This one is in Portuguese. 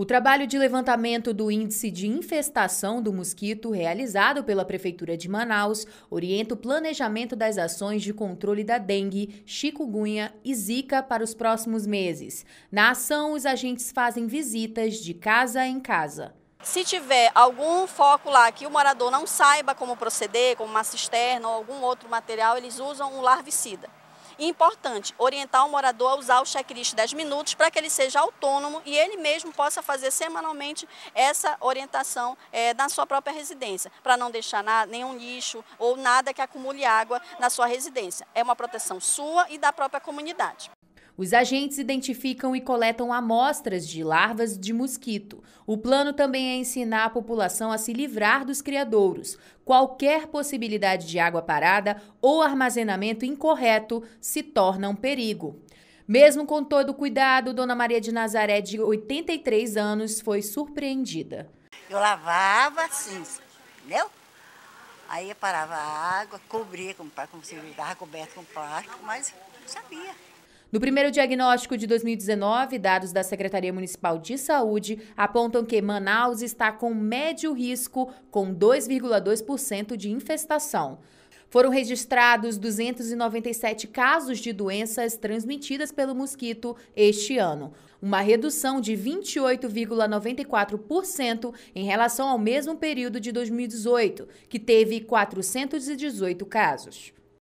O trabalho de levantamento do índice de infestação do mosquito, realizado pela Prefeitura de Manaus, orienta o planejamento das ações de controle da dengue, chikungunya e zika para os próximos meses. Na ação, os agentes fazem visitas de casa em casa. Se tiver algum foco lá que o morador não saiba como proceder, como uma cisterna ou algum outro material, eles usam um larvicida. E importante, orientar o morador a usar o checklist 10 minutos para que ele seja autônomo e ele mesmo possa fazer semanalmente essa orientação é, na sua própria residência, para não deixar nada, nenhum lixo ou nada que acumule água na sua residência. É uma proteção sua e da própria comunidade. Os agentes identificam e coletam amostras de larvas de mosquito. O plano também é ensinar a população a se livrar dos criadouros. Qualquer possibilidade de água parada ou armazenamento incorreto se torna um perigo. Mesmo com todo o cuidado, Dona Maria de Nazaré, de 83 anos, foi surpreendida. Eu lavava assim, entendeu? Aí eu parava a água, cobria, como, como se estava coberto com plástico, mas não sabia. No primeiro diagnóstico de 2019, dados da Secretaria Municipal de Saúde apontam que Manaus está com médio risco, com 2,2% de infestação. Foram registrados 297 casos de doenças transmitidas pelo mosquito este ano, uma redução de 28,94% em relação ao mesmo período de 2018, que teve 418 casos.